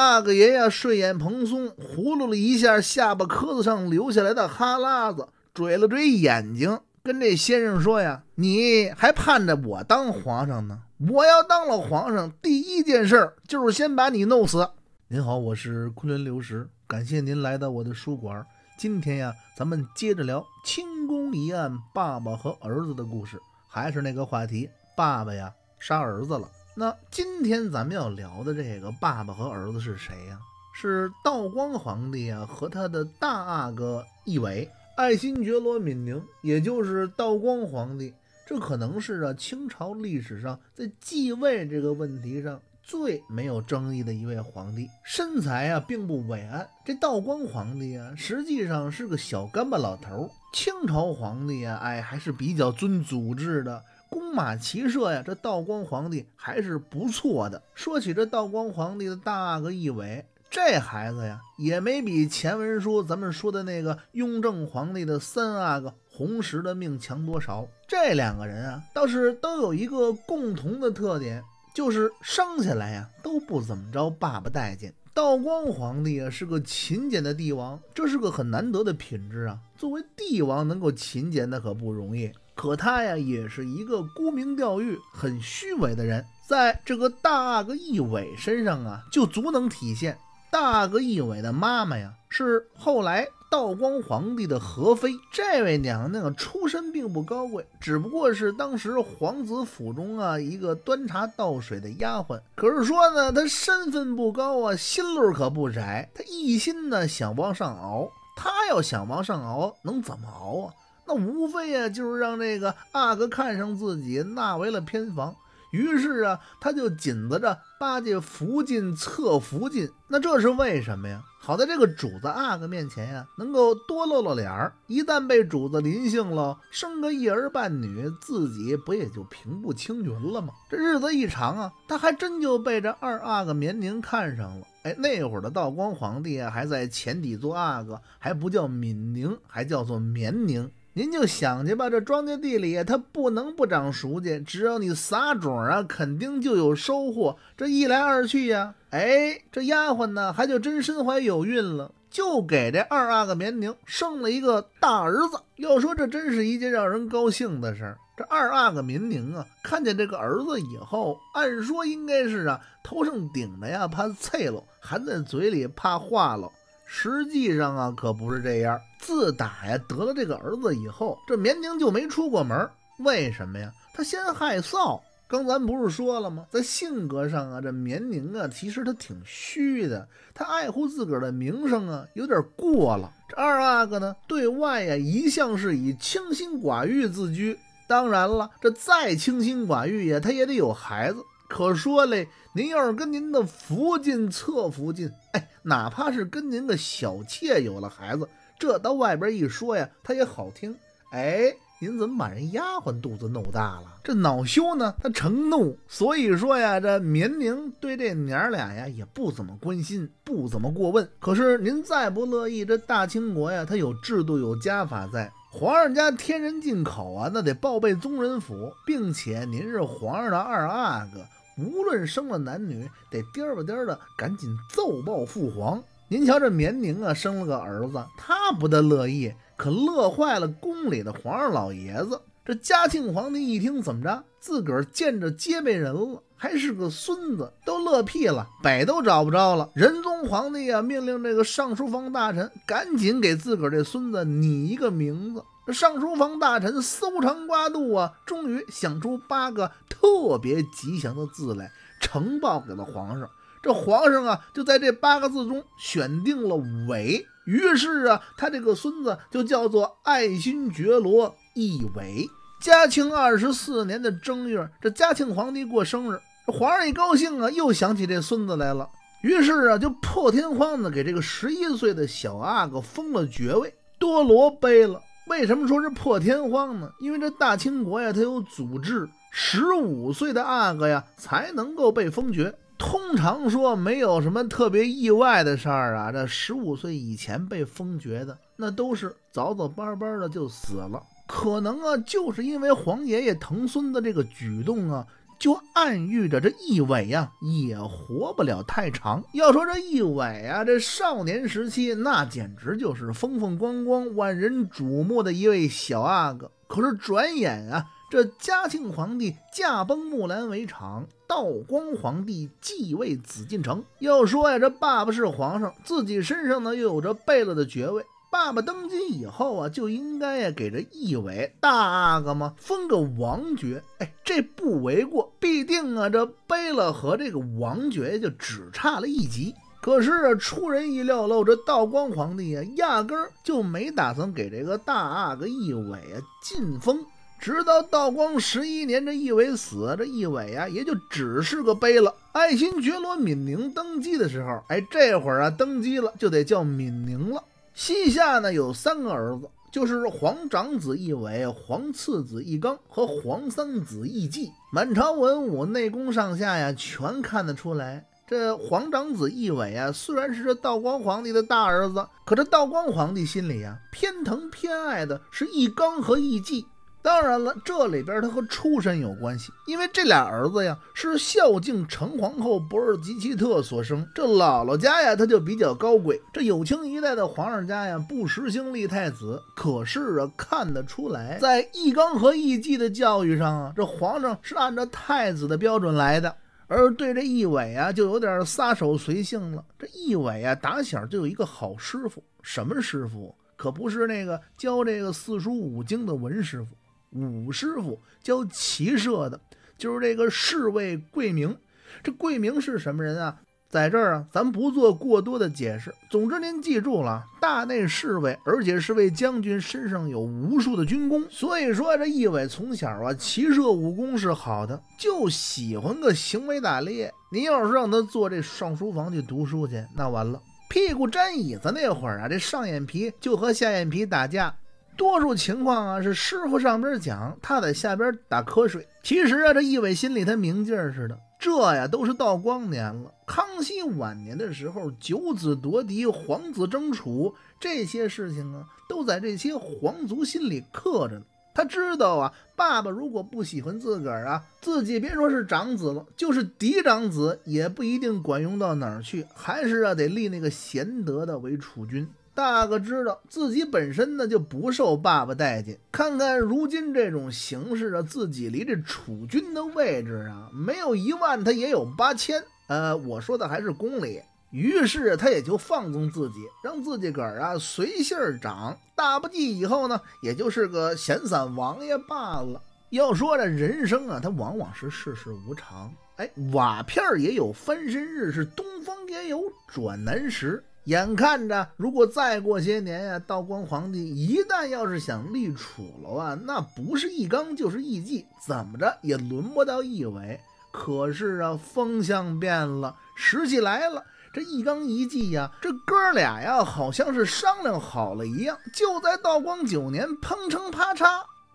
阿个爷呀，睡眼蓬松，葫噜了一下下巴壳子上流下来的哈喇子，追了追眼睛，跟这先生说呀：“你还盼着我当皇上呢？我要当了皇上，第一件事就是先把你弄死。”您好，我是昆仑流石，感谢您来到我的书馆。今天呀，咱们接着聊清宫一案，爸爸和儿子的故事，还是那个话题，爸爸呀杀儿子了。那今天咱们要聊的这个爸爸和儿子是谁呀？是道光皇帝啊和他的大阿哥奕纬爱新觉罗·敏宁，也就是道光皇帝。这可能是啊清朝历史上在继位这个问题上最没有争议的一位皇帝。身材啊并不伟岸，这道光皇帝啊实际上是个小干巴老头。清朝皇帝啊，哎还是比较尊祖制的。弓马骑射呀，这道光皇帝还是不错的。说起这道光皇帝的大阿哥奕纬，这孩子呀，也没比前文书咱们说的那个雍正皇帝的三阿哥弘时的命强多少。这两个人啊，倒是都有一个共同的特点，就是生下来呀都不怎么着，爸爸待见。道光皇帝啊是个勤俭的帝王，这是个很难得的品质啊。作为帝王能够勤俭，那可不容易。可他呀，也是一个沽名钓誉、很虚伪的人，在这个大阿哥奕纬身上啊，就足能体现。大阿哥奕纬的妈妈呀，是后来道光皇帝的和妃。这位娘娘出身并不高贵，只不过是当时皇子府中啊一个端茶倒水的丫鬟。可是说呢，她身份不高啊，心路可不窄。她一心呢想往上熬，她要想往上熬，能怎么熬啊？那无非呀，就是让这个阿哥看上自己，纳为了偏房。于是啊，他就紧着着八戒福晋、侧福晋。那这是为什么呀？好在这个主子阿哥面前呀，能够多露露脸儿。一旦被主子临幸了，生个一儿半女，自己不也就平步青云了吗？这日子一长啊，他还真就被这二阿哥绵宁看上了。哎，那会儿的道光皇帝啊，还在前底做阿哥，还不叫敏宁，还叫做绵宁。您就想去吧，这庄稼地里它不能不长熟去，只要你撒种啊，肯定就有收获。这一来二去呀，哎，这丫鬟呢还就真身怀有孕了，就给这二阿哥绵宁生了一个大儿子。要说这真是一件让人高兴的事儿。这二阿哥绵宁啊，看见这个儿子以后，按说应该是啊，头上顶着呀，怕碎了；含在嘴里怕化了。实际上啊，可不是这样。自打呀得了这个儿子以后，这绵宁就没出过门。为什么呀？他先害臊。刚咱不是说了吗？在性格上啊，这绵宁啊，其实他挺虚的。他爱护自个儿的名声啊，有点过了。这二阿哥呢，对外呀一向是以清心寡欲自居。当然了，这再清心寡欲呀，他也得有孩子。可说嘞，您要是跟您的福晋、侧福晋，哎。哪怕是跟您个小妾有了孩子，这到外边一说呀，她也好听。哎，您怎么把人丫鬟肚子弄大了？这恼羞呢，他成怒。所以说呀，这绵宁对这娘俩呀，也不怎么关心，不怎么过问。可是您再不乐意，这大清国呀，他有制度，有家法在。皇上家添人进口啊，那得报备宗人府，并且您是皇上的二阿哥。无论生了男女，得颠儿吧颠儿的，赶紧奏报父皇。您瞧这绵宁啊，生了个儿子，他不大乐意，可乐坏了宫里的皇上老爷子。这嘉庆皇帝一听，怎么着，自个儿见着接辈人了，还是个孙子，都乐屁了，北都找不着了。仁宗皇帝啊，命令这个尚书房大臣，赶紧给自个儿这孙子拟一个名字。尚书房大臣搜肠刮肚啊，终于想出八个特别吉祥的字来呈报给了皇上。这皇上啊，就在这八个字中选定了“伟”，于是啊，他这个孙子就叫做爱新觉罗·奕伟。嘉庆二十四年的正月，这嘉庆皇帝过生日，这皇上一高兴啊，又想起这孙子来了，于是啊，就破天荒的给这个十一岁的小阿哥封了爵位，多罗贝了。为什么说是破天荒呢？因为这大清国呀，它有祖制，十五岁的阿哥呀才能够被封爵。通常说没有什么特别意外的事儿啊，这十五岁以前被封爵的，那都是早早班班的就死了。可能啊，就是因为皇爷爷疼孙子这个举动啊。就暗喻着这一伟呀也活不了太长。要说这一伟啊，这少年时期那简直就是风风光光、万人瞩目的一位小阿哥。可是转眼啊，这嘉庆皇帝驾崩，木兰围场，道光皇帝继位，紫禁城。要说呀，这爸爸是皇上，自己身上呢又有着贝勒的爵位，爸爸登基以后啊，就应该呀给这一伟大阿哥吗封个王爵？哎，这不为过。必定啊，这贝勒和这个王爵就只差了一级。可是啊，出人意料喽，这道光皇帝啊，压根儿就没打算给这个大阿哥奕纬啊晋封。直到道光十一年，这奕纬死，这奕纬啊也就只是个贝勒。爱新觉罗·敏宁登基的时候，哎，这会儿啊登基了就得叫敏宁了。西夏呢有三个儿子。就是皇长子奕纬、皇次子奕刚和皇三子奕季。满朝文武、内宫上下呀，全看得出来。这皇长子奕纬啊，虽然是这道光皇帝的大儿子，可这道光皇帝心里啊，偏疼偏爱的是一刚和奕季。当然了，这里边他和出身有关系，因为这俩儿子呀是孝敬成皇后博尔吉奇特所生，这姥姥家呀他就比较高贵。这有清一代的皇上家呀不实行立太子，可是啊看得出来，在义纲和义绩的教育上啊，这皇上是按照太子的标准来的，而对这义伟啊就有点撒手随性了。这义伟啊打小就有一个好师傅，什么师傅？可不是那个教这个四书五经的文师傅。武师傅教骑射的，就是这个侍卫桂明。这桂明是什么人啊？在这儿啊，咱不做过多的解释。总之，您记住了，大内侍卫，而且是位将军，身上有无数的军功。所以说，这一伟从小啊，骑射武功是好的，就喜欢个行为打猎。您要是让他坐这上书房去读书去，那完了，屁股沾椅子那会儿啊，这上眼皮就和下眼皮打架。多数情况啊是师傅上边讲，他在下边打瞌睡。其实啊，这一伟心里他明镜似的，这呀都是道光年了。康熙晚年的时候，九子夺嫡、皇子争储这些事情啊，都在这些皇族心里刻着呢。他知道啊，爸爸如果不喜欢自个儿啊，自己别说是长子了，就是嫡长子也不一定管用到哪儿去，还是啊得立那个贤德的为储君。大哥知道自己本身呢就不受爸爸待见，看看如今这种形势啊，自己离这储君的位置啊没有一万，他也有八千。呃，我说的还是公里。于是他也就放纵自己，让自己个儿啊随性儿长，大不济以后呢，也就是个闲散王爷罢了。要说这人生啊，他往往是世事无常。哎，瓦片也有翻身日，是东方也有转南时。眼看着，如果再过些年呀，道光皇帝一旦要是想立储了啊，那不是一纲就是一计，怎么着也轮不到一尾。可是啊，风向变了，时机来了，这一纲一计呀，这哥俩呀，好像是商量好了一样，就在道光九年，砰砰啪嚓，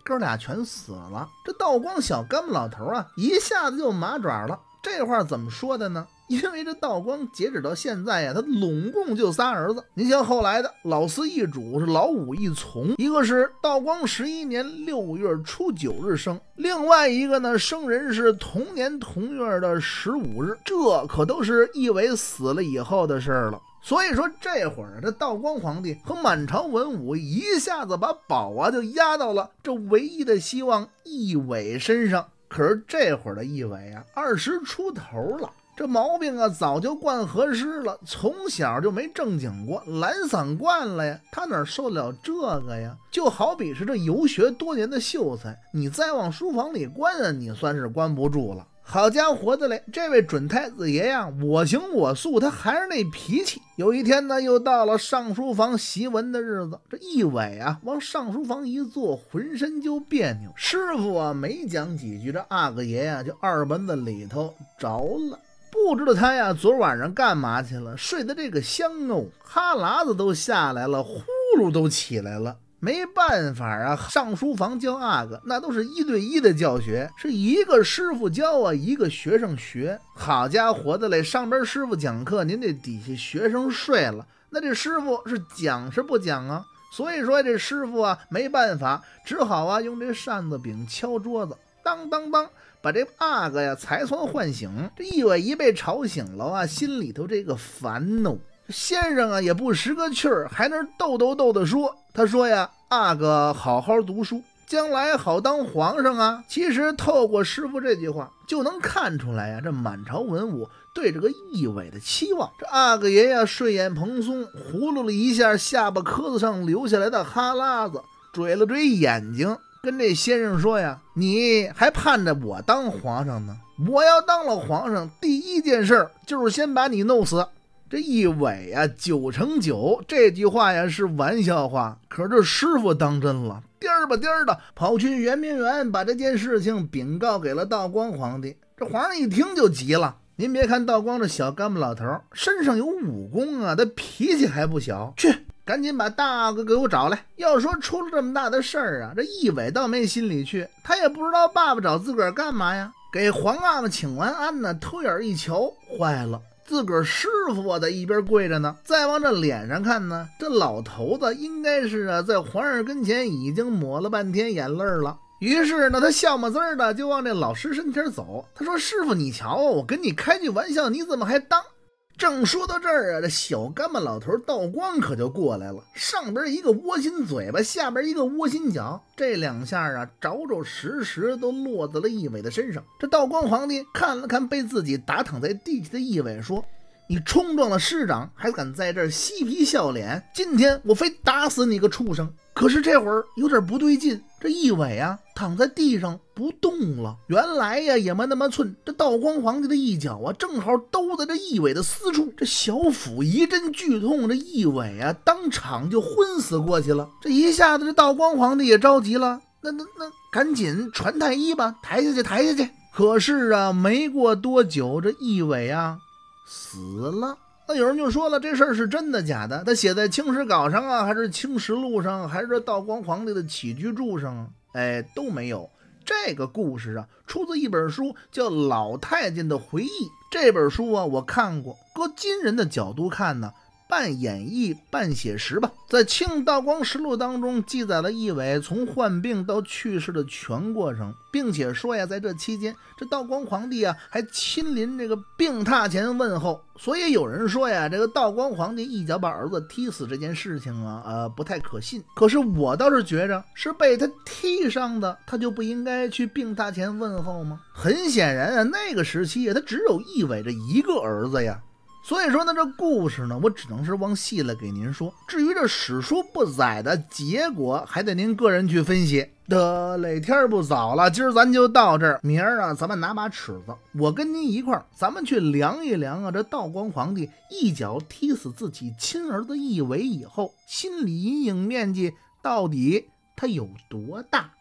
哥俩全死了。这道光小干巴老头啊，一下子就麻爪了。这话怎么说的呢？因为这道光截止到现在呀，他拢共就仨儿子。您像后来的老四一主，是老五一从，一个是道光十一年六月初九日生，另外一个呢生人是同年同月的十五日，这可都是一伟死了以后的事儿了。所以说这会儿这道光皇帝和满朝文武一下子把宝啊就压到了这唯一的希望一伟身上。可是这会儿的一伟啊，二十出头了。这毛病啊，早就惯和适了，从小就没正经过，懒散惯了呀，他哪受得了这个呀？就好比是这游学多年的秀才，你再往书房里关，啊，你算是关不住了。好家伙的嘞，这位准太子爷呀，我行我素，他还是那脾气。有一天呢，又到了上书房习文的日子，这一伟啊往上书房一坐，浑身就别扭。师傅啊，没讲几句，这阿哥爷呀就二门子里头着了。不知道他呀，昨晚上干嘛去了？睡得这个香哦，哈喇子都下来了，呼噜都起来了。没办法啊，上书房教阿哥，那都是一对一的教学，是一个师傅教啊，一个学生学。好家伙的嘞，上边师傅讲课，您这底下学生睡了，那这师傅是讲是不讲啊？所以说这师傅啊，没办法，只好啊，用这扇子柄敲桌子，当当当。把这阿哥呀才算唤醒，这意伟一被吵醒了啊，心里头这个烦恼。先生啊也不识个趣儿，还能逗逗逗的说。他说呀，阿哥好好读书，将来好当皇上啊。其实透过师傅这句话，就能看出来呀，这满朝文武对这个一伟的期望。这阿哥爷呀睡眼蓬松，葫芦了一下下巴壳子上流下来的哈喇子，追了追眼睛。跟这先生说呀，你还盼着我当皇上呢？我要当了皇上，第一件事就是先把你弄死。这一尾啊，九成九这句话呀是玩笑话，可是这师傅当真了，颠儿吧颠儿的跑去圆明园，把这件事情禀告给了道光皇帝。这皇上一听就急了。您别看道光这小干巴老头，身上有武功啊，他脾气还不小。去。赶紧把大阿哥给我找来！要说出了这么大的事儿啊，这一伟倒没心里去，他也不知道爸爸找自个儿干嘛呀。给皇阿玛请完安呢，偷眼一瞧，坏了，自个儿师傅啊在一边跪着呢。再往这脸上看呢，这老头子应该是啊，在皇上跟前已经抹了半天眼泪了。于是呢，他笑么滋儿的就往这老师身前走。他说：“师傅，你瞧，我跟你开句玩笑，你怎么还当？”正说到这儿啊，这小干巴老头道光可就过来了，上边一个窝心嘴巴，下边一个窝心脚，这两下啊，着着实实都落在了义伟的身上。这道光皇帝看了看被自己打躺在地上的义伟，说：“你冲撞了师长，还敢在这嬉皮笑脸？今天我非打死你个畜生！”可是这会儿有点不对劲，这义伟啊躺在地上不动了。原来呀也没那么寸，这道光皇帝的一脚啊正好兜在这义伟的私处，这小腹一阵剧痛，这义伟啊当场就昏死过去了。这一下子这道光皇帝也着急了，那那那赶紧传太医吧，抬下去，抬下去。可是啊没过多久，这义伟啊死了。那有人就说了，这事儿是真的假的？他写在《青史稿》上啊，还是《青史录》上，还是道光皇帝的起居注上？哎，都没有。这个故事啊，出自一本书，叫《老太监的回忆》。这本书啊，我看过。搁今人的角度看呢？半演绎半写实吧，在《清道光实录》当中记载了奕纬从患病到去世的全过程，并且说呀，在这期间，这道光皇帝啊还亲临这个病榻前问候。所以有人说呀，这个道光皇帝一脚把儿子踢死这件事情啊，呃，不太可信。可是我倒是觉着是被他踢伤的，他就不应该去病榻前问候吗？很显然啊，那个时期啊，他只有奕纬这一个儿子呀。所以说呢，这故事呢，我只能是往细了给您说。至于这史书不载的结果，还得您个人去分析。得嘞，天不早了，今儿咱就到这儿。明儿啊，咱们拿把尺子，我跟您一块儿，咱们去量一量啊。这道光皇帝一脚踢死自己亲儿子一围以后，心理阴影面积到底他有多大？